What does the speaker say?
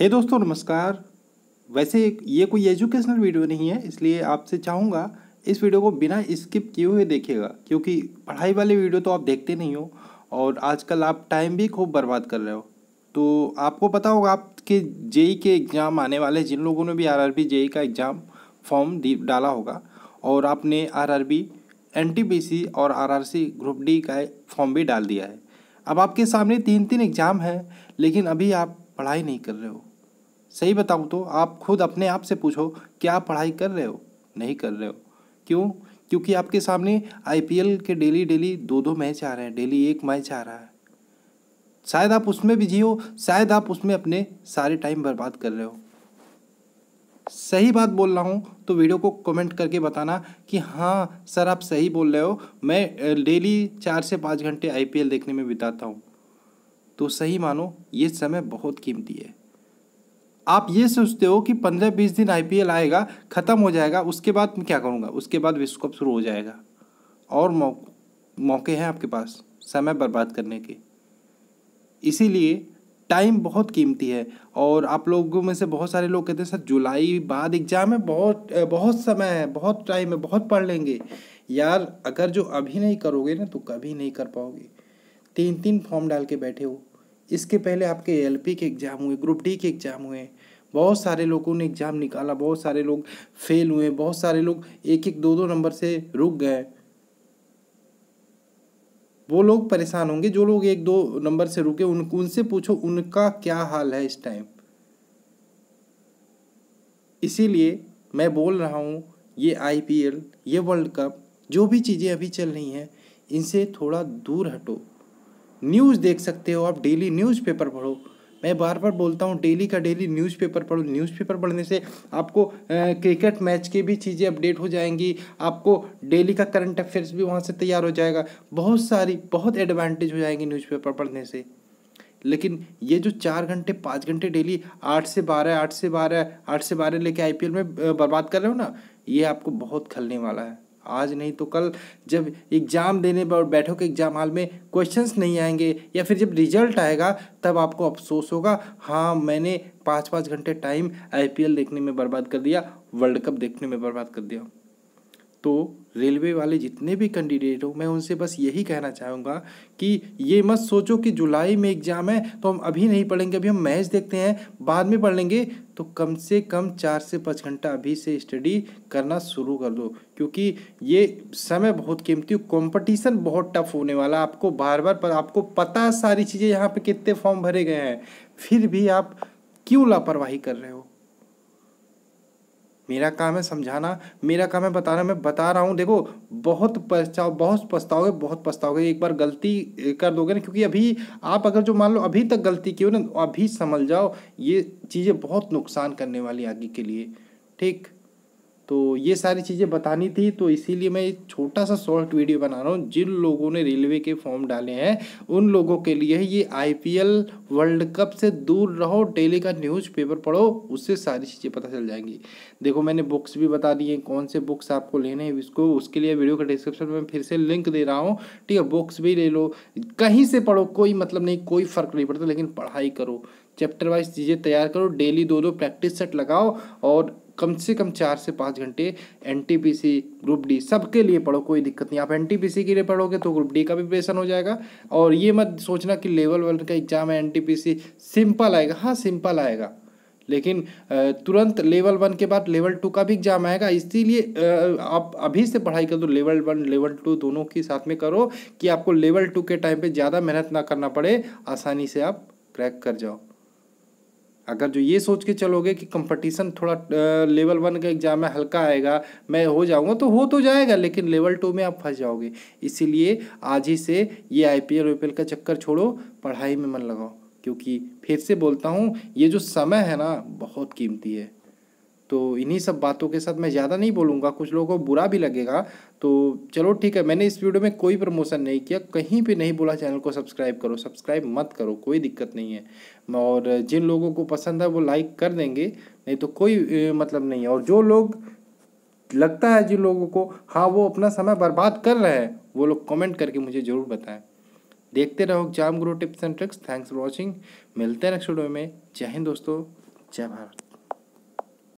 हे hey दोस्तों नमस्कार वैसे ये कोई एजुकेशनल वीडियो नहीं है इसलिए आपसे चाहूँगा इस वीडियो को बिना स्किप किए हुए देखिएगा क्योंकि पढ़ाई वाले वीडियो तो आप देखते नहीं हो और आजकल आप टाइम भी खूब बर्बाद कर रहे हो तो आपको पता होगा आपके जेई के एग्ज़ाम आने वाले जिन लोगों ने भी आर आर का एग्ज़ाम फॉर्म डाला होगा और आपने R R B N T P C और R R C group D का फॉर्म भी डाल दिया है अब आपके सामने तीन तीन एग्ज़ाम हैं लेकिन अभी आप पढ़ाई नहीं कर रहे हो सही बताऊँ तो आप खुद अपने आप से पूछो कि आप पढ़ाई कर रहे हो नहीं कर रहे हो क्यों क्योंकि आपके सामने आई के डेली डेली दो दो मैच आ रहे हैं डेली एक मैच आ रहा है शायद आप उसमें बिजी हो शायद आप उसमें अपने सारे टाइम बर्बाद कर रहे हो सही बात बोल रहा हूँ तो वीडियो को कमेंट करके बताना कि हाँ सर आप सही बोल रहे हो मैं डेली चार से पाँच घंटे आईपीएल देखने में बिताता हूँ तो सही मानो ये समय बहुत कीमती है आप ये सोचते हो कि पंद्रह बीस दिन आई आएगा ख़त्म हो जाएगा उसके बाद मैं क्या करूँगा उसके बाद विश्व कप शुरू हो जाएगा और मौके हैं आपके पास समय बर्बाद करने के इसीलिए टाइम बहुत कीमती है और आप लोगों में से बहुत सारे लोग कहते हैं सर जुलाई बाद एग्ज़ाम है बहुत बहुत समय है बहुत टाइम है बहुत पढ़ लेंगे यार अगर जो अभी नहीं करोगे ना तो कभी नहीं कर पाओगे तीन तीन फॉर्म डाल के बैठे हो इसके पहले आपके एल के एग्ज़ाम हुए ग्रुप डी के एग्ज़ाम हुए बहुत सारे लोगों ने एग्ज़ाम निकाला बहुत सारे लोग फेल हुए बहुत सारे लोग एक एक दो दो नंबर से रुक गए वो लोग परेशान होंगे जो लोग एक दो नंबर से रुके उन उनसे पूछो उनका क्या हाल है इस टाइम इसीलिए मैं बोल रहा हूँ ये आईपीएल ये वर्ल्ड कप जो भी चीज़ें अभी चल रही हैं इनसे थोड़ा दूर हटो न्यूज़ देख सकते हो आप डेली न्यूज़पेपर पढ़ो मैं बार बार बोलता हूँ डेली का डेली न्यूज़पेपर पढ़ो न्यूज़पेपर पढ़ने से आपको आ, क्रिकेट मैच की भी चीज़ें अपडेट हो जाएंगी आपको डेली का करंट अफेयर्स भी वहाँ से तैयार हो जाएगा बहुत सारी बहुत एडवांटेज हो जाएंगी न्यूज़पेपर पढ़ने से लेकिन ये जो चार घंटे पाँच घंटे डेली आठ से बारह आठ से बारह आठ से बारह लेके आईपीएल में बर्बाद कर रहे हो ना ये आपको बहुत खलने वाला है आज नहीं तो कल जब एग्ज़ाम देने पर बैठो के एग्ज़ाम हाल में क्वेश्चंस नहीं आएंगे या फिर जब रिजल्ट आएगा तब आपको अफसोस होगा हाँ मैंने पाँच पाँच घंटे टाइम आईपीएल देखने में बर्बाद कर दिया वर्ल्ड कप देखने में बर्बाद कर दिया तो रेलवे वाले जितने भी कैंडिडेट हो मैं उनसे बस यही कहना चाहूँगा कि ये मत सोचो कि जुलाई में एग्ज़ाम है तो हम अभी नहीं पढ़ेंगे अभी हम मैच देखते हैं बाद में पढ़ लेंगे तो कम से कम चार से पाँच घंटा अभी से स्टडी करना शुरू कर दो क्योंकि ये समय बहुत कीमती कॉम्पटिशन बहुत टफ होने वाला आपको बार बार पर आपको पता सारी चीज़ें यहाँ पर कितने फॉर्म भरे गए हैं फिर भी आप क्यों लापरवाही कर रहे हो मेरा काम है समझाना मेरा काम है बताना मैं बता रहा हूँ देखो बहुत पछताओ बहुत पछताओगे बहुत पछताओगे एक बार गलती कर दोगे ना क्योंकि अभी आप अगर जो मान लो अभी तक गलती की हो ना तो अभी समझ जाओ ये चीज़ें बहुत नुकसान करने वाली आगे के लिए ठीक तो ये सारी चीज़ें बतानी थी तो इसीलिए मैं एक छोटा सा शॉर्ट वीडियो बना रहा हूँ जिन लोगों ने रेलवे के फॉर्म डाले हैं उन लोगों के लिए ये आईपीएल वर्ल्ड कप से दूर रहो डेली का न्यूज़पेपर पढ़ो उससे सारी चीज़ें पता चल जाएंगी देखो मैंने बुक्स भी बता दी हैं कौन से बुक्स आपको लेने हैं इसको उसके लिए वीडियो का डिस्क्रिप्शन में फिर से लिंक दे रहा हूँ ठीक है बुक्स भी ले लो कहीं से पढ़ो कोई मतलब नहीं कोई फ़र्क नहीं पड़ता लेकिन पढ़ाई करो चैप्टर वाइज चीज़ें तैयार करो डेली दो दो प्रैक्टिस सेट लगाओ और कम से कम चार से पाँच घंटे एन ग्रुप डी सबके लिए पढ़ो कोई दिक्कत नहीं आप एन के लिए पढ़ोगे तो ग्रुप डी का भी प्रेशन हो जाएगा और ये मत सोचना कि लेवल वन का एग्ज़ाम है एन सिंपल आएगा हाँ सिंपल आएगा लेकिन तुरंत लेवल वन के बाद लेवल टू का भी एग्जाम आएगा इसीलिए आप अभी से पढ़ाई कर दो लेवल वन लेवल टू दोनों के साथ में करो कि आपको लेवल टू के टाइम पे ज़्यादा मेहनत ना करना पड़े आसानी से आप क्रैक कर जाओ अगर जो ये सोच के चलोगे कि कंपटीशन थोड़ा लेवल वन का एग्ज़ाम है हल्का आएगा मैं हो जाऊँगा तो हो तो जाएगा लेकिन लेवल टू में आप फंस जाओगे इसीलिए आज ही से ये आई पी एल का चक्कर छोड़ो पढ़ाई में मन लगाओ क्योंकि फिर से बोलता हूँ ये जो समय है ना बहुत कीमती है तो इन्हीं सब बातों के साथ मैं ज़्यादा नहीं बोलूँगा कुछ लोगों को बुरा भी लगेगा तो चलो ठीक है मैंने इस वीडियो में कोई प्रमोशन नहीं किया कहीं पे नहीं बोला चैनल को सब्सक्राइब करो सब्सक्राइब मत करो कोई दिक्कत नहीं है और जिन लोगों को पसंद है वो लाइक कर देंगे नहीं तो कोई मतलब नहीं है और जो लोग लगता है जिन लोगों को हाँ वो अपना समय बर्बाद कर रहे हैं वो लोग कमेंट करके मुझे ज़रूर बताएं देखते रहो exam Guru tips and tricks thanks for watching मिलते हैं नेक्स्ट वीडियो में जय हिंद दोस्तों जय भारत